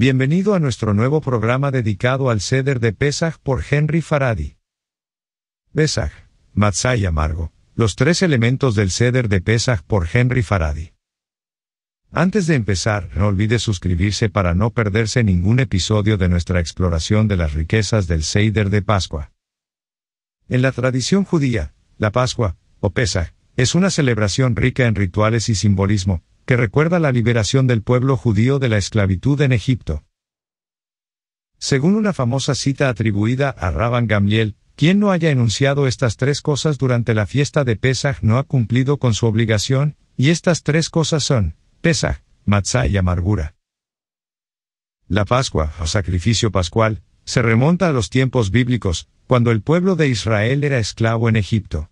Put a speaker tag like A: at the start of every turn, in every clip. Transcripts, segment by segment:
A: Bienvenido a nuestro nuevo programa dedicado al ceder de Pesaj por Henry Faradi. Pesach, Matzah y Amargo, los tres elementos del ceder de Pesach por Henry Faradi. Antes de empezar, no olvide suscribirse para no perderse ningún episodio de nuestra exploración de las riquezas del ceder de Pascua. En la tradición judía, la Pascua, o Pesach, es una celebración rica en rituales y simbolismo, que recuerda la liberación del pueblo judío de la esclavitud en Egipto. Según una famosa cita atribuida a Rabban Gamliel, quien no haya enunciado estas tres cosas durante la fiesta de Pesach no ha cumplido con su obligación, y estas tres cosas son, Pesach, Matzah y amargura. La Pascua, o sacrificio pascual, se remonta a los tiempos bíblicos, cuando el pueblo de Israel era esclavo en Egipto.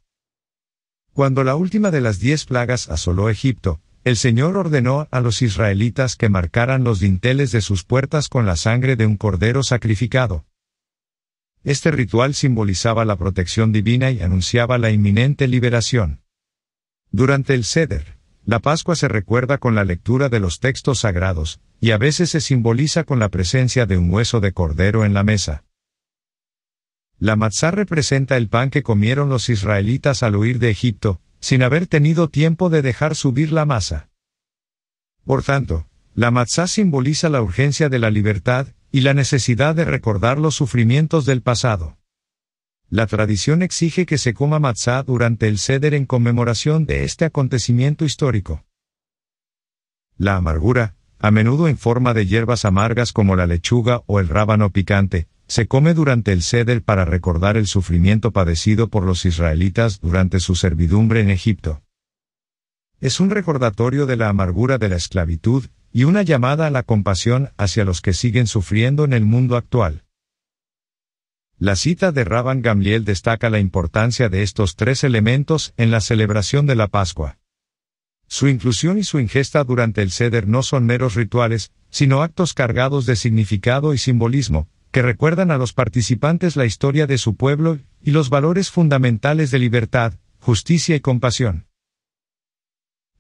A: Cuando la última de las diez plagas asoló Egipto, el Señor ordenó a los israelitas que marcaran los dinteles de sus puertas con la sangre de un cordero sacrificado. Este ritual simbolizaba la protección divina y anunciaba la inminente liberación. Durante el Seder, la Pascua se recuerda con la lectura de los textos sagrados, y a veces se simboliza con la presencia de un hueso de cordero en la mesa. La matzá representa el pan que comieron los israelitas al huir de Egipto, sin haber tenido tiempo de dejar subir la masa. Por tanto, la matzá simboliza la urgencia de la libertad y la necesidad de recordar los sufrimientos del pasado. La tradición exige que se coma matzá durante el ceder en conmemoración de este acontecimiento histórico. La amargura, a menudo en forma de hierbas amargas como la lechuga o el rábano picante, se come durante el Seder para recordar el sufrimiento padecido por los israelitas durante su servidumbre en Egipto. Es un recordatorio de la amargura de la esclavitud y una llamada a la compasión hacia los que siguen sufriendo en el mundo actual. La cita de Rabban Gamliel destaca la importancia de estos tres elementos en la celebración de la Pascua. Su inclusión y su ingesta durante el ceder no son meros rituales, sino actos cargados de significado y simbolismo, que recuerdan a los participantes la historia de su pueblo y los valores fundamentales de libertad, justicia y compasión.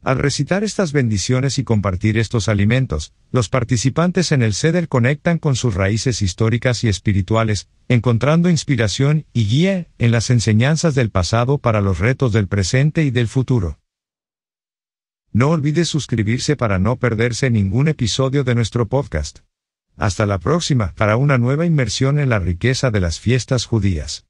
A: Al recitar estas bendiciones y compartir estos alimentos, los participantes en el CEDER conectan con sus raíces históricas y espirituales, encontrando inspiración y guía en las enseñanzas del pasado para los retos del presente y del futuro. No olvides suscribirse para no perderse ningún episodio de nuestro podcast. Hasta la próxima, para una nueva inmersión en la riqueza de las fiestas judías.